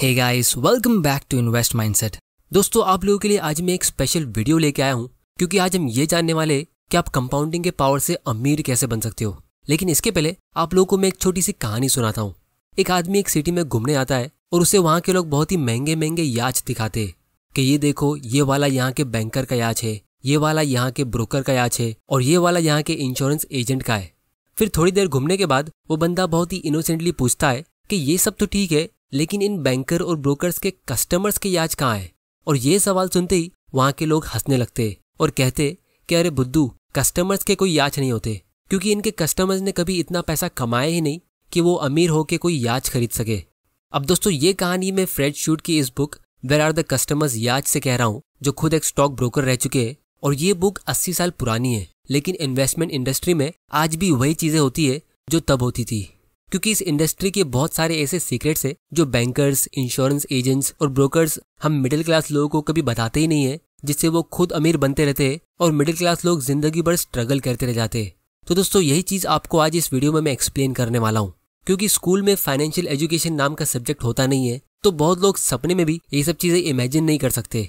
Hey guys welcome back to invest Mindset. दोस्तों आप लोगों के लिए आज मैं एक स्पेशल वीडियो लेके आया हूँ क्योंकि आज हम ये जानने वाले कि आप कंपाउंडिंग के पावर से अमीर कैसे बन सकते हो लेकिन इसके पहले आप लोगों को मैं एक छोटी सी कहानी सुनाता हूँ एक आदमी एक सिटी में घूमने आता है और उसे वहाँ के लोग बहुत ही महंगे महंगे याच दिखाते कि ये देखो ये वाला यहाँ के बैंकर का याच है ये वाला यहाँ के ब्रोकर का याच है और ये वाला यहाँ के इंश्योरेंस एजेंट का है फिर थोड़ी देर घूमने के बाद वो बंदा बहुत ही इनोसेंटली पूछता है कि ये सब तो ठीक है लेकिन इन बैंकर और ब्रोकर्स के कस्टमर्स के याच कहाँ है और ये सवाल सुनते ही वहां के लोग हंसने लगते और कहते कि अरे बुद्धू कस्टमर्स के कोई याच नहीं होते क्योंकि इनके कस्टमर्स ने कभी इतना पैसा कमाया ही नहीं कि वो अमीर होके कोई याच खरीद सके अब दोस्तों ये कहानी मैं फ्रेड शूट की इस book where are the customers याच से कह रहा हूँ जो खुद एक स्टॉक ब्रोकर रह चुके हैं और ये बुक 80 साल पुरानी है लेकिन इन्वेस्टमेंट इंडस्ट्री में आज भी वही चीजें होती है जो तब होती थी क्योंकि इस इंडस्ट्री के बहुत सारे ऐसे सीक्रेट्स हैं जो बैंकर्स इंश्योरेंस एजेंट्स और ब्रोकर्स हम मिडिल क्लास लोगों को कभी बताते ही नहीं है जिससे वो खुद अमीर बनते रहते हैं और मिडिल क्लास लोग जिंदगी भर स्ट्रगल करते रह जाते हैं तो दोस्तों यही चीज आपको आज इस वीडियो में मैं एक्सप्लेन करने वाला हूँ क्योंकि स्कूल में फाइनेंशियल एजुकेशन नाम का सब्जेक्ट होता नहीं है तो बहुत लोग सपने में भी ये सब चीजें इमेजिन नहीं कर सकते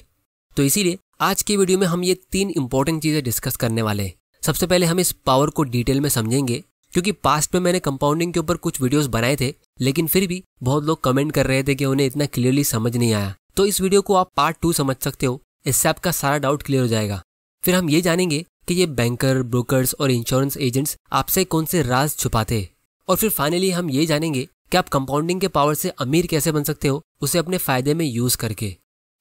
तो इसीलिए आज के वीडियो में हम ये तीन इंपॉर्टेंट चीजें डिस्कस करने वाले हैं सबसे पहले हम इस पावर को डिटेल में समझेंगे क्योंकि पास्ट में मैंने कंपाउंडिंग के ऊपर कुछ वीडियोस बनाए थे लेकिन फिर भी बहुत लोग कमेंट कर रहे थे कि उन्हें इतना क्लियरली समझ नहीं आया तो इस वीडियो को आप पार्ट टू समझ सकते हो इससे आपका सारा डाउट क्लियर हो जाएगा फिर हम ये जानेंगे कि ये बैंकर ब्रोकर्स और इंश्योरेंस एजेंट्स आपसे कौन से राज छुपाते हैं और फिर फाइनली हम ये जानेंगे कि आप कंपाउंडिंग के पावर से अमीर कैसे बन सकते हो उसे अपने फायदे में यूज करके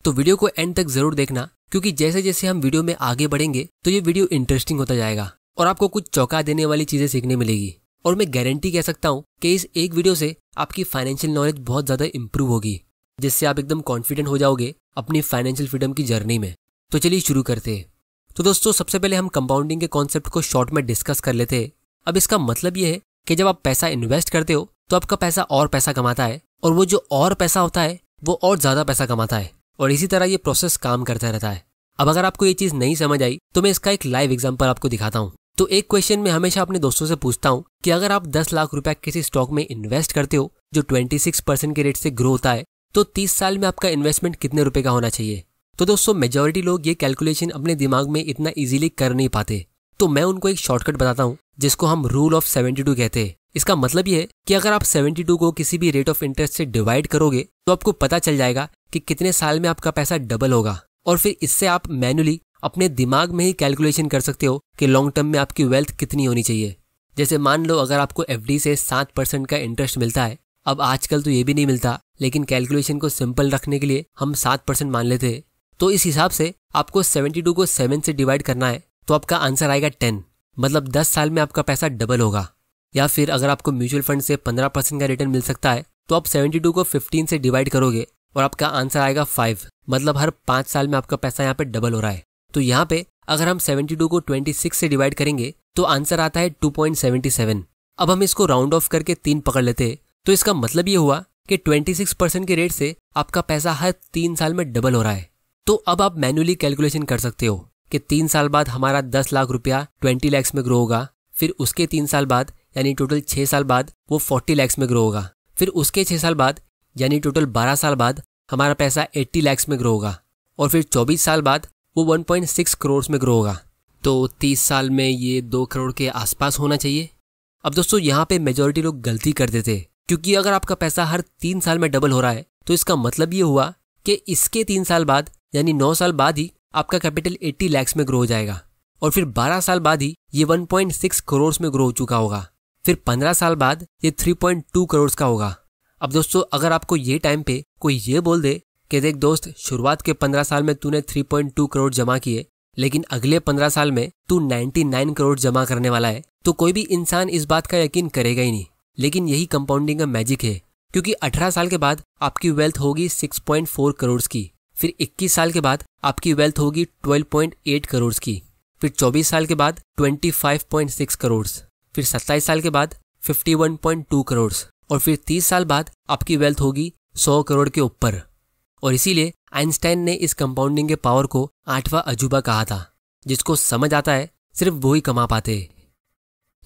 तो वीडियो को एंड तक जरूर देखना क्योंकि जैसे जैसे हम वीडियो में आगे बढ़ेंगे तो ये वीडियो इंटरेस्टिंग होता जाएगा और आपको कुछ चौंका देने वाली चीजें सीखने मिलेगी और मैं गारंटी कह सकता हूँ कि इस एक वीडियो से आपकी फाइनेंशियल नॉलेज बहुत ज्यादा इंप्रूव होगी जिससे आप एकदम कॉन्फिडेंट हो जाओगे अपनी फाइनेंशियल फ्रीडम की जर्नी में तो चलिए शुरू करते हैं तो दोस्तों सबसे पहले हम कंपाउंडिंग के कॉन्सेप्ट को शॉर्ट में डिस्कस कर लेते हैं अब इसका मतलब यह है कि जब आप पैसा इन्वेस्ट करते हो तो आपका पैसा और पैसा कमाता है और वो जो और पैसा होता है वो और ज्यादा पैसा कमाता है और इसी तरह ये प्रोसेस काम करता रहता है अब अगर आपको ये चीज नहीं समझ आई तो मैं इसका एक लाइव एग्जाम्पल आपको दिखाता हूँ तो एक क्वेश्चन में हमेशा अपने दोस्तों से पूछता हूँ कि अगर आप 10 लाख रुपए किसी स्टॉक में इन्वेस्ट करते हो जो 26 परसेंट के रेट से ग्रो होता है तो 30 साल में आपका इन्वेस्टमेंट कितने रुपए का होना चाहिए तो दोस्तों मेजोरिटी लोग ये कैलकुलेशन अपने दिमाग में इतना इजीली कर नहीं पाते तो मैं उनको एक शॉर्टकट बताता हूँ जिसको हम रूल ऑफ सेवेंटी कहते हैं इसका मतलब ये है कि अगर आप सेवेंटी को किसी भी रेट ऑफ इंटरेस्ट से डिवाइड करोगे तो आपको पता चल जाएगा कि कितने साल में आपका पैसा डबल होगा और फिर इससे आप मैनुअली अपने दिमाग में ही कैलकुलेशन कर सकते हो कि लॉन्ग टर्म में आपकी वेल्थ कितनी होनी चाहिए जैसे मान लो अगर आपको एफ से सात परसेंट का इंटरेस्ट मिलता है अब आजकल तो ये भी नहीं मिलता लेकिन कैलकुलेशन को सिंपल रखने के लिए हम सात परसेंट मान लेते तो इस हिसाब से आपको टू को सेवन से डिवाइड करना है तो आपका आंसर आएगा टेन मतलब 10 साल में आपका पैसा डबल होगा या फिर अगर आपको म्यूचुअल फंड से 15 परसेंट का रिटर्न मिल सकता है तो आप 72 को 15 से डिवाइड करोगे और आपका आंसर आएगा 5 मतलब हर पांच साल में आपका पैसा यहाँ पे डबल हो रहा है तो यहाँ पे अगर हम 72 को 26 से डिवाइड करेंगे तो आंसर आता है 2.77 अब हम इसको राउंड ऑफ करके तीन पकड़ लेते तो इसका मतलब ये हुआ कि 26 परसेंट के रेट से आपका पैसा हर तीन साल में डबल हो रहा है तो अब आप मैनुअली कैलकुलेशन कर सकते हो कि तीन साल बाद हमारा दस लाख रुपया ट्वेंटी लैक्स में ग्रो होगा फिर उसके तीन साल बाद यानी टोटल छह साल बाद वो फोर्टी लैक्स में ग्रो होगा फिर उसके छह साल बाद यानी टोटल बारह साल बाद हमारा पैसा एट्टी लैक्स में ग्रो होगा और फिर चौबीस साल बाद वो 1.6 करोड़ में ग्रो होगा तो 30 साल में ये दो करोड़ के आसपास होना चाहिए अब दोस्तों यहाँ पे मेजोरिटी लोग गलती कर देते क्योंकि अगर आपका पैसा हर तीन साल में डबल हो रहा है तो इसका मतलब ये हुआ कि इसके तीन साल बाद यानी नौ साल बाद ही आपका कैपिटल 80 लैक्स में ग्रो हो जाएगा और फिर 12 साल बाद ही ये 1.6 करोड़ में ग्रो हो चुका होगा फिर 15 साल बाद ये 3.2 करोड़ का होगा अब दोस्तों अगर आपको ये टाइम पे कोई ये बोल दे कि देख दोस्त शुरुआत के पंद्रह साल में तूने टू करोड़ जमा किए लेकिन अगले पंद्रह साल में तू नाइन करोड़ जमा करने वाला है तो कोई भी इंसान इस बात का यकीन करेगा ही नहीं लेकिन यही कंपाउंडिंग का मैजिक है क्योंकि 18 साल के बाद आपकी वेल्थ होगी 6.4 करोड़ की फिर 21 साल के बाद आपकी वेल्थ होगी 12.8 करोड़ की फिर 24 साल के बाद 25.6 करोड़ फिर 27 साल के बाद 51.2 करोड़ और फिर 30 साल बाद आपकी वेल्थ होगी 100 करोड़ के ऊपर और इसीलिए आइंस्टाइन ने इस कंपाउंडिंग के पावर को आठवां अजूबा कहा था जिसको समझ आता है सिर्फ वो ही कमा पाते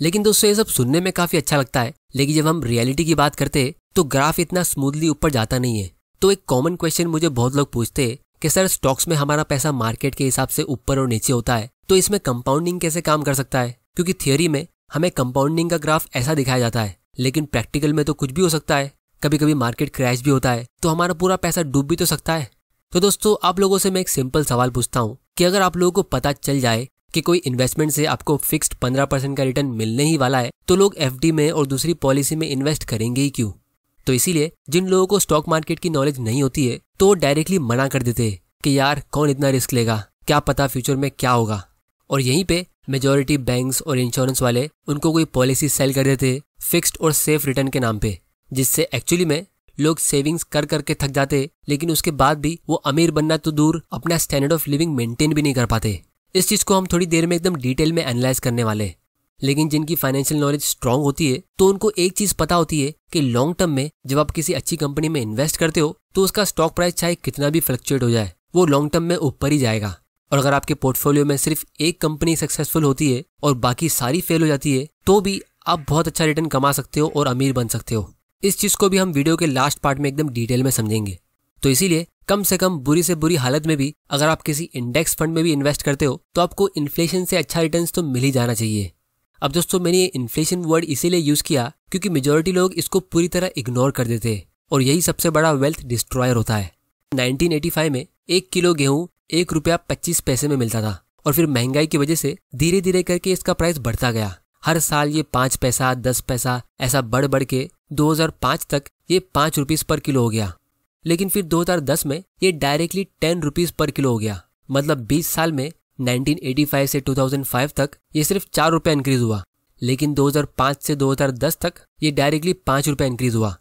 लेकिन दोस्तों ये सब सुनने में काफी अच्छा लगता है लेकिन जब हम रियलिटी की बात करते तो ग्राफ इतना स्मूथली ऊपर जाता नहीं है तो एक कॉमन क्वेश्चन मुझे बहुत लोग पूछते कि सर स्टॉक्स में हमारा पैसा मार्केट के हिसाब से ऊपर और नीचे होता है तो इसमें कंपाउंडिंग कैसे काम कर सकता है क्योंकि थियोरी में हमें कंपाउंडिंग का ग्राफ ऐसा दिखाया जाता है लेकिन प्रैक्टिकल में तो कुछ भी हो सकता है कभी कभी मार्केट क्रैश भी होता है तो हमारा पूरा पैसा डूब भी तो सकता है तो दोस्तों आप लोगों से मैं एक सिंपल सवाल पूछता हूँ कि अगर आप लोगों को पता चल जाए कि कोई इन्वेस्टमेंट से आपको फिक्स्ड पंद्रह परसेंट का रिटर्न मिलने ही वाला है तो लोग एफ में और दूसरी पॉलिसी में इन्वेस्ट करेंगे ही क्यों तो इसीलिए जिन लोगों को स्टॉक मार्केट की नॉलेज नहीं होती है तो वो डायरेक्टली मना कर देते हैं कि यार कौन इतना रिस्क लेगा क्या पता फ्यूचर में क्या होगा और यहीं पे मेजोरिटी बैंक्स और इंश्योरेंस वाले उनको कोई पॉलिसी सेल कर देते फिक्स्ड और सेफ रिटर्न के नाम पे जिससे एक्चुअली में लोग सेविंग्स कर करके थक जाते लेकिन उसके बाद भी वो अमीर बनना तो दूर अपना स्टैंडर्ड ऑफ लिविंग मेंटेन भी नहीं कर पाते इस चीज को हम थोड़ी देर में एकदम डिटेल में एनालाइज करने वाले लेकिन जिनकी फाइनेंशियल नॉलेज स्ट्रांग होती है तो उनको एक चीज पता होती है कि लॉन्ग टर्म में जब आप किसी अच्छी कंपनी में इन्वेस्ट करते हो तो उसका स्टॉक प्राइस चाहे कितना भी फ्लक्चुएट हो जाए वो लॉन्ग टर्म में ऊपर ही जाएगा और अगर आपके पोर्टफोलियो में सिर्फ एक कंपनी सक्सेसफुल होती है और बाकी सारी फेल हो जाती है तो भी आप बहुत अच्छा रिटर्न कमा सकते हो और अमीर बन सकते हो इस चीज़ को भी हम वीडियो के लास्ट पार्ट में एकदम डिटेल में समझेंगे तो इसीलिए कम से कम बुरी से बुरी हालत में भी अगर आप किसी इंडेक्स फंड में भी इन्वेस्ट करते हो तो आपको इन्फ्लेशन से अच्छा रिटर्न तो मिल ही जाना चाहिए अब दोस्तों मैंने ये इन्फ्लेशन वर्ड इसीलिए यूज़ किया क्योंकि मेजोरिटी लोग इसको पूरी तरह इग्नोर कर देते हैं और यही सबसे बड़ा वेल्थ डिस्ट्रॉयर होता है 1985 में एक किलो गेहूं एक रुपया पच्चीस पैसे में मिलता था और फिर महंगाई की वजह से धीरे धीरे करके इसका प्राइस बढ़ता गया हर साल ये पांच पैसा दस पैसा ऐसा बढ़ बढ़ के 2005 तक ये पाँच रुपीज़ पर किलो हो गया लेकिन फिर 2010 में ये directly ten rupees per kilo हो गया मतलब 20 साल में 1985 से 2005 तक ये सिर्फ चार रुपये इंक्रीज हुआ लेकिन 2005 से 2010 तक ये डायरेक्टली पांच रुपये इंक्रीज हुआ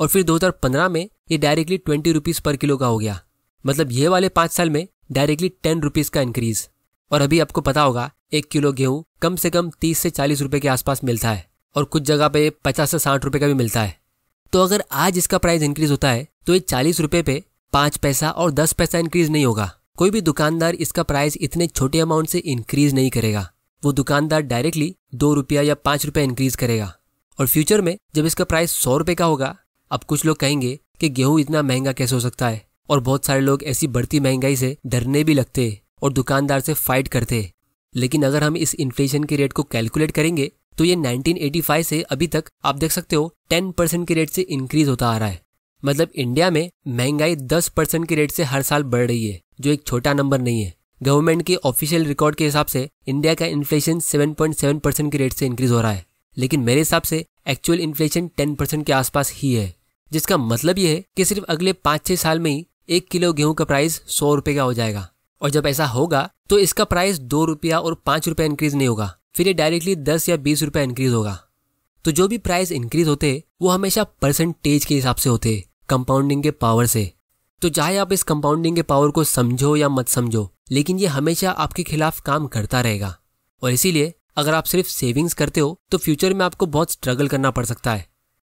और फिर 2015 में ये directly twenty rupees per kilo का हो गया मतलब ये वाले पांच साल में डायरेक्टली टेन रुपीज़ का इंक्रीज़ और अभी आपको पता होगा एक किलो गेहूं कम से कम तीस से चालीस रुपए के आसपास मिलता है और कुछ जगह पे पचास से साठ रुपए का भी मिलता है तो अगर आज इसका प्राइस इंक्रीज होता है तो ये चालीस रुपए पे पांच पैसा और दस पैसा इंक्रीज नहीं होगा कोई भी दुकानदार इसका प्राइस इतने छोटे अमाउंट से इंक्रीज नहीं करेगा वो दुकानदार डायरेक्टली दो रुपया या पांच रुपया इंक्रीज करेगा और फ्यूचर में जब इसका प्राइस सौ रुपए का होगा अब कुछ लोग कहेंगे कि गेहूं इतना महंगा कैसे हो सकता है और बहुत सारे लोग ऐसी बढ़ती महंगाई से डरने भी लगते और दुकानदार से फाइट करते लेकिन अगर हम इस इन्फ्लेशन के रेट को कैलकुलेट करेंगे तो ये 1985 से अभी तक आप देख सकते हो 10 परसेंट के रेट से इंक्रीज होता आ रहा है मतलब इंडिया में महंगाई 10 परसेंट के रेट से हर साल बढ़ रही है जो एक छोटा नंबर नहीं है गवर्नमेंट के ऑफिशियल रिकॉर्ड के हिसाब से इंडिया का इन्फ्लेशन 7.7 परसेंट के रेट से इंक्रीज हो रहा है लेकिन मेरे हिसाब से एक्चुअल इन्फ्लेशन टेन परसेंट के आसपास ही है जिसका मतलब यह है कि सिर्फ अगले पांच छह साल में ही एक किलो गेहूं का प्राइस सौ रुपए का हो जाएगा और जब ऐसा होगा तो इसका प्राइस दो रुपया और पाँच रुपया इंक्रीज नहीं होगा फिर ये डायरेक्टली दस या बीस रुपया इंक्रीज होगा तो जो भी प्राइस इंक्रीज होते वो हमेशा परसेंटेज के हिसाब से होते कंपाउंडिंग के पावर से तो चाहे आप इस कंपाउंडिंग के पावर को समझो या मत समझो लेकिन ये हमेशा आपके खिलाफ काम करता रहेगा और इसीलिए अगर आप सिर्फ सेविंग्स करते हो तो फ्यूचर में आपको बहुत स्ट्रगल करना पड़ सकता है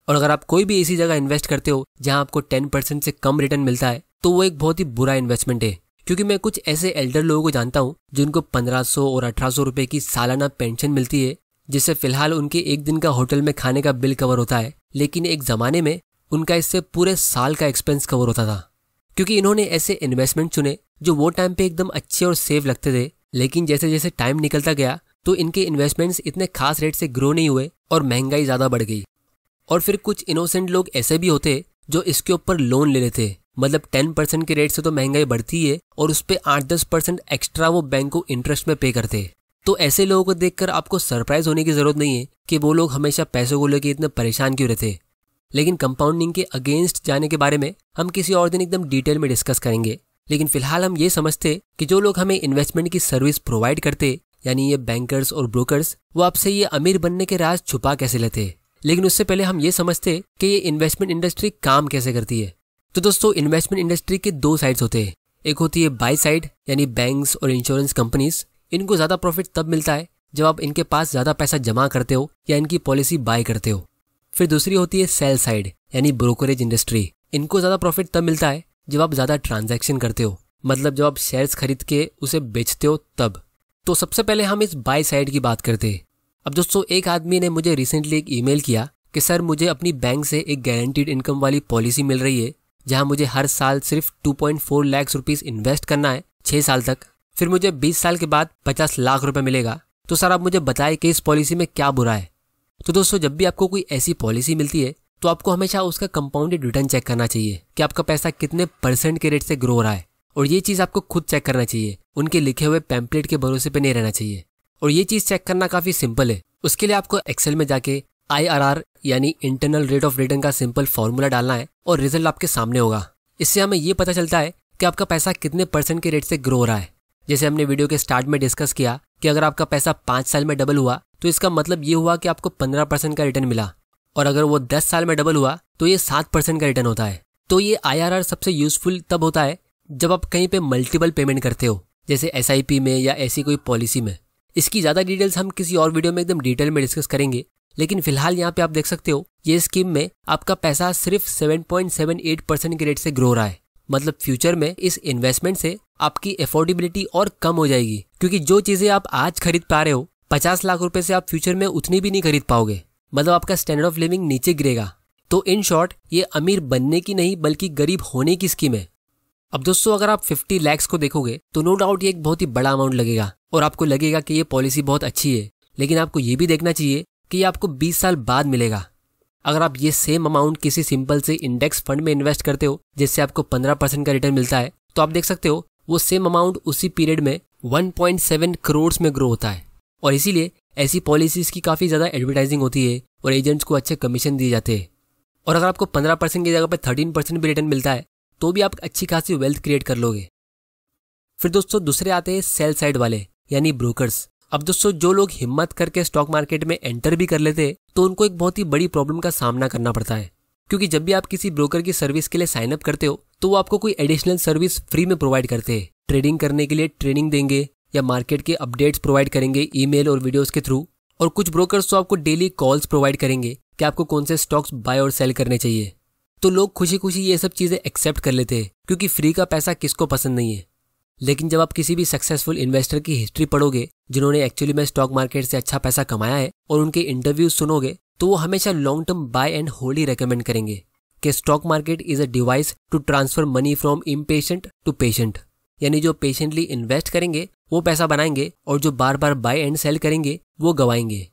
और अगर आप कोई भी ऐसी जगह इन्वेस्ट करते हो जहां आपको टेन परसेंट से कम रिटर्न मिलता है तो वो एक बहुत ही बुरा इन्वेस्टमेंट है क्योंकि मैं कुछ ऐसे एल्डर लोगों को जानता हूँ जिनको 1500 और 1800 रुपए की सालाना पेंशन मिलती है जिससे फिलहाल उनके एक दिन का होटल में खाने का बिल कवर होता है लेकिन एक जमाने में उनका इससे पूरे साल का एक्सपेंस कवर होता था क्योंकि इन्होंने ऐसे इन्वेस्टमेंट चुने जो वो टाइम पे एकदम अच्छे और सेफ लगते थे लेकिन जैसे जैसे टाइम निकलता गया तो इनके इन्वेस्टमेंट्स इतने खास रेट से ग्रो नहीं हुए और महंगाई ज़्यादा बढ़ गई और फिर कुछ इनोसेंट लोग ऐसे भी होते जो इसके ऊपर लोन ले लेते मतलब टेन परसेंट के रेट से तो महंगाई बढ़ती है और उस पर आठ दस परसेंट एक्स्ट्रा वो बैंक को इंटरेस्ट में पे करते हैं तो ऐसे लोगों को देखकर आपको सरप्राइज होने की जरूरत नहीं है कि वो लोग हमेशा पैसों को लेकर इतने परेशान क्यों रहते लेकिन कंपाउंडिंग के अगेंस्ट जाने के बारे में हम किसी और दिन एकदम डिटेल में डिस्कस करेंगे लेकिन फिलहाल हम ये समझते कि जो लोग हमें इन्वेस्टमेंट की सर्विस प्रोवाइड करते यानी ये बैंकर्स और ब्रोकर्स वो आपसे ये अमीर बनने के राज छुपा कैसे लेते लेकिन उससे पहले हम ये समझते कि ये इन्वेस्टमेंट इंडस्ट्री काम कैसे करती है तो दोस्तों इन्वेस्टमेंट इंडस्ट्री के दो साइड्स होते हैं एक होती है बाई साइड यानी बैंक और इंश्योरेंस कंपनीज इनको ज्यादा प्रॉफिट तब मिलता है जब आप इनके पास ज्यादा पैसा जमा करते हो या इनकी पॉलिसी बाय करते हो फिर दूसरी होती है सेल साइड यानी ब्रोकरेज इंडस्ट्री इनको ज्यादा प्रॉफिट तब मिलता है जब आप ज्यादा ट्रांजैक्शन करते हो मतलब जब आप शेयर्स खरीद के उसे बेचते हो तब तो सबसे पहले हम इस बाय साइड की बात करते हैं अब दोस्तों एक आदमी ने मुझे रिसेंटली एक ईमेल किया कि सर मुझे अपनी बैंक से एक गारंटीड इनकम वाली पॉलिसी मिल रही है जहां मुझे हर साल सिर्फ 2.4 लाख रुपीज इन्वेस्ट करना है छह साल तक फिर मुझे 20 साल के बाद 50 लाख रुपए मिलेगा तो सर आप मुझे बताए कि इस पॉलिसी में क्या बुरा है तो दोस्तों जब भी आपको कोई ऐसी पॉलिसी मिलती है तो आपको हमेशा उसका कंपाउंडेड रिटर्न चेक करना चाहिए कि आपका पैसा कितने परसेंट के रेट से ग्रो हो रहा है और ये चीज़ आपको खुद चेक करना चाहिए उनके लिखे हुए पैम्पलेट के भरोसे पे नहीं रहना चाहिए और ये चीज़ चेक करना काफ़ी सिंपल है उसके लिए आपको एक्सेल में जाके आर यानी इंटरनल रेट ऑफ रिटर्न का सिंपल फॉर्मूला डालना है और रिजल्ट आपके सामने होगा इससे हमें ये पता चलता है कि आपका पैसा कितने परसेंट के रेट से ग्रो हो रहा है जैसे हमने वीडियो के स्टार्ट में डिस्कस किया कि अगर आपका पैसा पांच साल में डबल हुआ तो इसका मतलब ये हुआ कि आपको पंद्रह परसेंट का रिटर्न मिला और अगर वो दस साल में डबल हुआ तो ये सात परसेंट का रिटर्न होता है तो ये आई सबसे यूजफुल तब होता है जब आप कहीं पे मल्टीपल पेमेंट करते हो जैसे एस में या ऐसी कोई पॉलिसी में इसकी ज़्यादा डिटेल्स हम किसी और वीडियो में एकदम डिटेल में डिस्कस करेंगे लेकिन फिलहाल यहाँ पे आप देख सकते हो ये स्कीम में आपका पैसा सिर्फ 7.78 परसेंट के रेट से ग्रो रहा है मतलब फ्यूचर में इस इन्वेस्टमेंट से आपकी अफोर्डेबिलिटी और कम हो जाएगी क्योंकि जो चीजें आप आज खरीद पा रहे हो पचास लाख रूपये से आप फ्यूचर में उतनी भी नहीं खरीद पाओगे मतलब आपका स्टैंडर्ड ऑफ लिविंग नीचे गिरेगा तो इन शॉर्ट ये अमीर बनने की नहीं बल्कि गरीब होने की स्कीम है अब दोस्तों अगर आप 50 लैक्स को देखोगे तो नो डाउट ये एक बहुत ही बड़ा अमाउंट लगेगा और आपको लगेगा कि ये पॉलिसी बहुत अच्छी है लेकिन आपको ये भी देखना चाहिए कि आपको 20 साल बाद मिलेगा अगर आप ये सेम अमाउंट किसी सिंपल से इंडेक्स फंड में इन्वेस्ट करते हो जिससे आपको 15 परसेंट का रिटर्न मिलता है तो आप देख सकते हो वो सेम अमाउंट उसी पीरियड में 1.7 करोड़ में ग्रो होता है और इसीलिए ऐसी पॉलिसीज की काफ़ी ज़्यादा एडवर्टाइजिंग होती है और एजेंट्स को अच्छे कमीशन दिए जाते हैं और अगर आपको पंद्रह परसेंट की जगह पर थर्टीन परसेंट भी रिटर्न मिलता है तो भी आप अच्छी खासी वेल्थ क्रिएट कर लोगे फिर दोस्तों दूसरे आते हैं सेल साइड वाले यानी ब्रोकर्स अब दोस्तों जो लोग हिम्मत करके स्टॉक मार्केट में एंटर भी कर लेते तो उनको एक बहुत ही बड़ी प्रॉब्लम का सामना करना पड़ता है क्योंकि जब भी आप किसी ब्रोकर की सर्विस के लिए साइन अप करते हो तो वो आपको कोई एडिशनल सर्विस फ्री में प्रोवाइड करते हैं ट्रेडिंग करने के लिए ट्रेनिंग देंगे या मार्केट के अपडेट्स प्रोवाइड करेंगे ईमेल और वीडियोस के थ्रू और कुछ ब्रोकर तो आपको डेली कॉल्स प्रोवाइड करेंगे कि आपको कौन से स्टॉक्स बाय और सेल करने चाहिए तो लोग खुशी खुशी ये सब चीजें एक्सेप्ट कर लेते हैं क्योंकि फ्री का पैसा किसको पसंद नहीं है लेकिन जब आप किसी भी सक्सेसफुल इन्वेस्टर की हिस्ट्री पढ़ोगे जिन्होंने एक्चुअली में स्टॉक मार्केट से अच्छा पैसा कमाया है और उनके इंटरव्यू सुनोगे तो वो हमेशा long term buy and hold ही रिकमेंड करेंगे कि stock market is a device to transfer money from impatient to patient यानी जो पेशेंटली इन्वेस्ट करेंगे वो पैसा बनाएंगे और जो बार बार बाय एंड सेल करेंगे वो गवाएंगे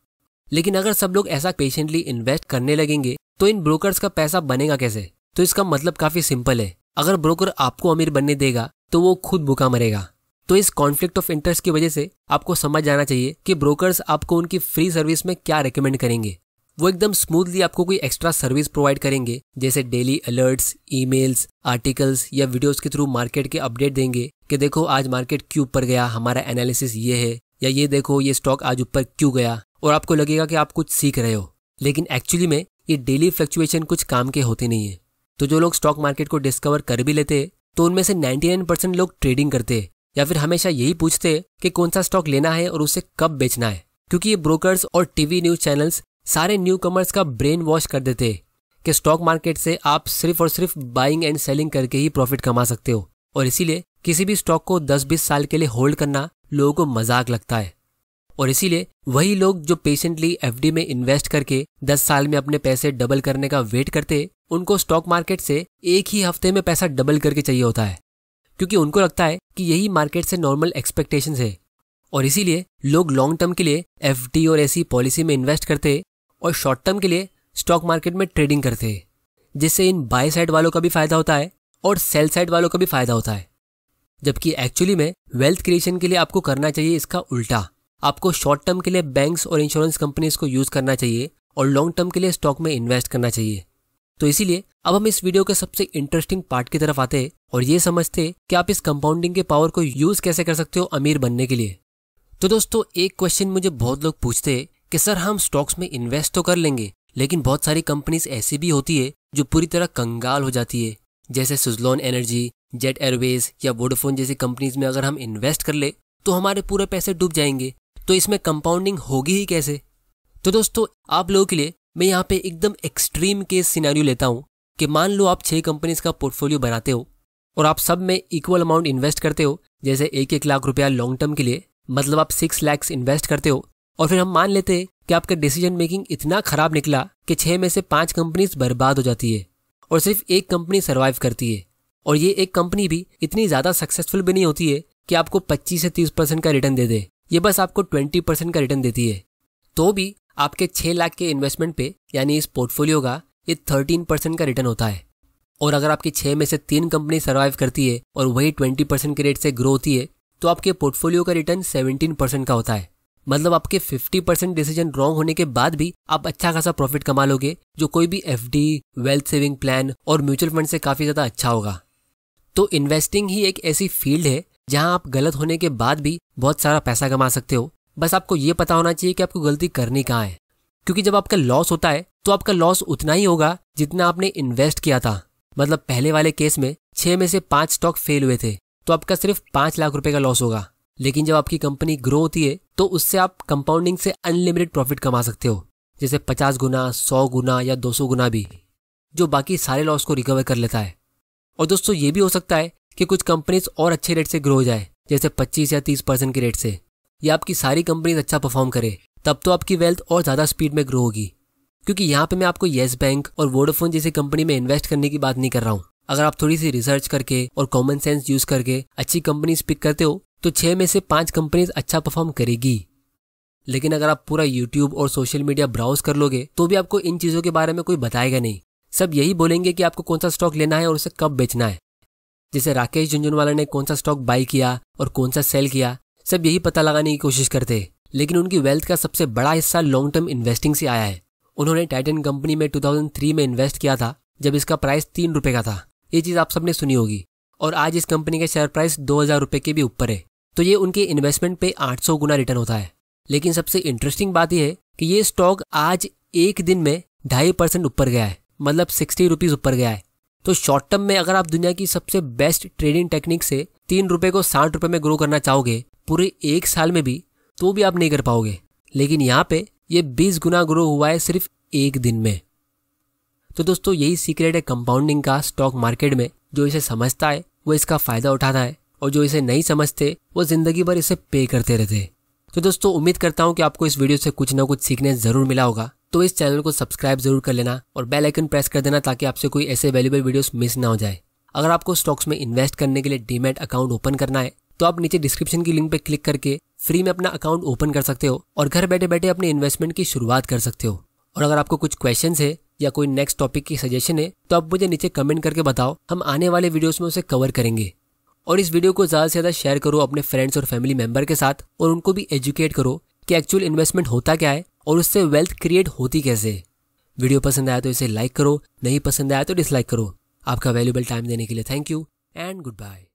लेकिन अगर सब लोग ऐसा पेशेंटली इन्वेस्ट करने लगेंगे तो इन ब्रोकर्स का पैसा बनेगा कैसे तो इसका मतलब काफी सिंपल है अगर ब्रोकर आपको अमीर बनने देगा तो वो खुद भूखा मरेगा तो इस कॉन्फ्लिक्ट ऑफ इंटरेस्ट की वजह से आपको समझ जाना चाहिए कि ब्रोकर्स आपको उनकी फ्री सर्विस में क्या रिकमेंड करेंगे वो एकदम स्मूथली आपको कोई एक्स्ट्रा सर्विस प्रोवाइड करेंगे जैसे डेली अलर्ट्स ईमेल्स आर्टिकल्स या वीडियोस के थ्रू मार्केट के अपडेट देंगे कि देखो आज मार्केट क्यों ऊपर गया हमारा एनालिसिस ये है या ये देखो ये स्टॉक आज ऊपर क्यों गया और आपको लगेगा कि आप कुछ सीख रहे हो लेकिन एक्चुअली में ये डेली फ्लक्चुएशन कुछ काम के होते नहीं है तो जो लोग स्टॉक मार्केट को डिस्कवर कर भी लेते हैं तो उनमें से 99 परसेंट लोग ट्रेडिंग करते या फिर हमेशा यही पूछते कि कौन सा स्टॉक लेना है और उसे कब बेचना है क्योंकि ये ब्रोकर्स और टीवी न्यूज चैनल्स सारे न्यू कमर्स का ब्रेन वॉश कर देते कि स्टॉक मार्केट से आप सिर्फ और सिर्फ बाइंग एंड सेलिंग करके ही प्रॉफिट कमा सकते हो और इसीलिए किसी भी स्टॉक को 10-20 साल के लिए होल्ड करना लोगों को मजाक लगता है और इसीलिए वही लोग जो पेशेंटली एफ में इन्वेस्ट करके 10 साल में अपने पैसे डबल करने का वेट करते उनको स्टॉक मार्केट से एक ही हफ्ते में पैसा डबल करके चाहिए होता है क्योंकि उनको लगता है कि यही मार्केट से नॉर्मल एक्सपेक्टेशन है और इसीलिए लोग लॉन्ग टर्म के लिए एफ और ऐसी पॉलिसी में इन्वेस्ट करते और शॉर्ट टर्म के लिए स्टॉक मार्केट में ट्रेडिंग करते जिससे इन बाय साइड वालों का भी फायदा होता है और सेल साइड वालों का भी फायदा होता है जबकि एक्चुअली में वेल्थ क्रिएशन के लिए आपको करना चाहिए इसका उल्टा आपको शॉर्ट टर्म के लिए बैंक्स और इंश्योरेंस कंपनीज को यूज करना चाहिए और लॉन्ग टर्म के लिए स्टॉक में इन्वेस्ट करना चाहिए तो इसीलिए अब हम इस वीडियो के सबसे इंटरेस्टिंग पार्ट की तरफ आते हैं और ये समझते कि आप इस कंपाउंडिंग के पावर को यूज कैसे कर सकते हो अमीर बनने के लिए तो दोस्तों एक क्वेश्चन मुझे बहुत लोग पूछते हैं कि सर हम स्टॉक्स में इन्वेस्ट तो कर लेंगे लेकिन बहुत सारी कंपनीज ऐसी भी होती है जो पूरी तरह कंगाल हो जाती है जैसे सुजलॉन एनर्जी जेट एयरवेज या वोडाफोन जैसी कंपनीज में अगर हम इन्वेस्ट कर ले तो हमारे पूरे पैसे डूब जाएंगे तो इसमें कंपाउंडिंग होगी ही कैसे तो दोस्तों आप लोगों के लिए मैं यहाँ पे एकदम एक्सट्रीम के सिनेरियो लेता हूँ कि मान लो आप छः कंपनीज का पोर्टफोलियो बनाते हो और आप सब में इक्वल अमाउंट इन्वेस्ट करते हो जैसे एक एक लाख रुपया लॉन्ग टर्म के लिए मतलब आप सिक्स लैक्स इन्वेस्ट करते हो और फिर हम मान लेते हैं कि आपका डिसीजन मेकिंग इतना खराब निकला कि छः में से पाँच कंपनीज बर्बाद हो जाती है और सिर्फ एक कंपनी सर्वाइव करती है और ये एक कंपनी भी इतनी ज़्यादा सक्सेसफुल भी नहीं होती है कि आपको 25 से 30 परसेंट का रिटर्न दे दे ये बस आपको 20 परसेंट का रिटर्न देती है तो भी आपके छः लाख के इन्वेस्टमेंट पे यानी इस पोर्टफोलियो का ये थर्टीन परसेंट का रिटर्न होता है और अगर आपकी छः में से तीन कंपनी सर्वाइव करती है और वही ट्वेंटी परसेंट के रेट से ग्रो होती है तो आपके पोर्टफोलियो का रिटर्न सेवनटीन परसेंट का होता है मतलब आपके फिफ्टी परसेंट डिसीजन रॉन्ग होने के बाद भी आप अच्छा खासा प्रॉफिट कमा लोगे जो कोई भी एफ वेल्थ सेविंग प्लान और म्यूचुअल फंड से काफी ज्यादा अच्छा होगा तो इन्वेस्टिंग ही एक ऐसी फील्ड है जहां आप गलत होने के बाद भी बहुत सारा पैसा कमा सकते हो बस आपको ये पता होना चाहिए कि आपको गलती करनी कहाँ है क्योंकि जब आपका लॉस होता है तो आपका लॉस उतना ही होगा जितना आपने इन्वेस्ट किया था मतलब पहले वाले केस में छह में से पांच स्टॉक फेल हुए थे तो आपका सिर्फ पांच लाख रुपए का लॉस होगा लेकिन जब आपकी कंपनी ग्रो होती है तो उससे आप कंपाउंडिंग से अनलिमिटेड प्रॉफिट कमा सकते हो जैसे पचास गुना सौ गुना या दो सौ गुना भी जो बाकी सारे लॉस को रिकवर कर लेता है और दोस्तों ये भी हो सकता है कि कुछ कंपनीज और अच्छे रेट से ग्रो हो जाए जैसे पच्चीस या तीस परसेंट के रेट से या आपकी सारी कंपनीज अच्छा परफॉर्म करे तब तो आपकी वेल्थ और ज़्यादा स्पीड में ग्रो होगी क्योंकि यहाँ पे मैं आपको येस बैंक और वोडोफोन जैसी कंपनी में इन्वेस्ट करने की बात नहीं कर रहा हूँ अगर आप थोड़ी सी रिसर्च करके और कॉमन सेंस यूज करके अच्छी कंपनीज पिक करते हो तो छह में से पांच कंपनीज अच्छा परफॉर्म करेगी लेकिन अगर आप पूरा यूट्यूब और सोशल मीडिया ब्राउज कर लोगे तो भी आपको इन चीज़ों के बारे में कोई बताएगा नहीं सब यही बोलेंगे कि आपको कौन सा स्टॉक लेना है और उसे कब बेचना है जैसे राकेश झुंझुनवाला ने कौन सा स्टॉक बाई किया और कौन सा सेल किया सब यही पता लगाने की कोशिश करते लेकिन उनकी वेल्थ का सबसे बड़ा हिस्सा लॉन्ग टर्म इन्वेस्टिंग से आया है उन्होंने टाइटन कंपनी में 2003 में इन्वेस्ट किया था जब इसका प्राइस तीन रुपए का था ये चीज आप सबने सुनी होगी और आज इस कंपनी का शेयर प्राइस दो हजार रुपए के भी ऊपर है तो ये उनके इन्वेस्टमेंट पे 800 गुना रिटर्न होता है लेकिन सबसे इंटरेस्टिंग बात यह है कि ये स्टॉक आज एक दिन में ढाई परसेंट ऊपर गया है मतलब सिक्सटी रुपीज ऊपर गया है तो शॉर्ट टर्म में अगर आप दुनिया की सबसे बेस्ट ट्रेडिंग टेक्निक से तीन रुपए को साठ रुपए में ग्रो करना चाहोगे पूरे एक साल में भी तो भी आप नहीं कर पाओगे लेकिन यहाँ पे ये बीस गुना ग्रो हुआ है सिर्फ एक दिन में तो दोस्तों यही सीक्रेट है कंपाउंडिंग का स्टॉक मार्केट में जो इसे समझता है वो इसका फायदा उठाता है और जो इसे नहीं समझते वो जिंदगी भर इसे पे करते रहते तो दोस्तों उम्मीद करता हूँ कि आपको इस वीडियो से कुछ ना कुछ सीखने जरूर मिला होगा तो इस चैनल को सब्सक्राइब जरूर कर लेना और बेल आइकन प्रेस कर देना ताकि आपसे कोई ऐसे वैल्यूबल वीडियोस मिस ना हो जाए अगर आपको स्टॉक्स में इन्वेस्ट करने के लिए डीमेट अकाउंट ओपन करना है तो आप नीचे डिस्क्रिप्शन की लिंक पर क्लिक करके फ्री में अपना अकाउंट ओपन कर सकते हो और घर बैठे बैठे अपने इन्वेस्टमेंट की शुरुआत कर सकते हो और अगर आपको कुछ क्वेश्चन है या कोई नेक्स्ट टॉपिक की सजेशन है तो आप मुझे नीचे कमेंट करके बताओ हम आने वाले वीडियोस में उसे कवर करेंगे और इस वीडियो को ज़्यादा से ज़्यादा शेयर करो अपने फ्रेंड्स और फैमिली मेम्बर के साथ और उनको भी एजुकेट करो कि एक्चुअल इन्वेस्टमेंट होता क्या है और उससे वेल्थ क्रिएट होती कैसे वीडियो पसंद आया तो इसे लाइक करो नहीं पसंद आया तो डिसलाइक करो आपका वैल्यूबल टाइम देने के लिए thank you and good bye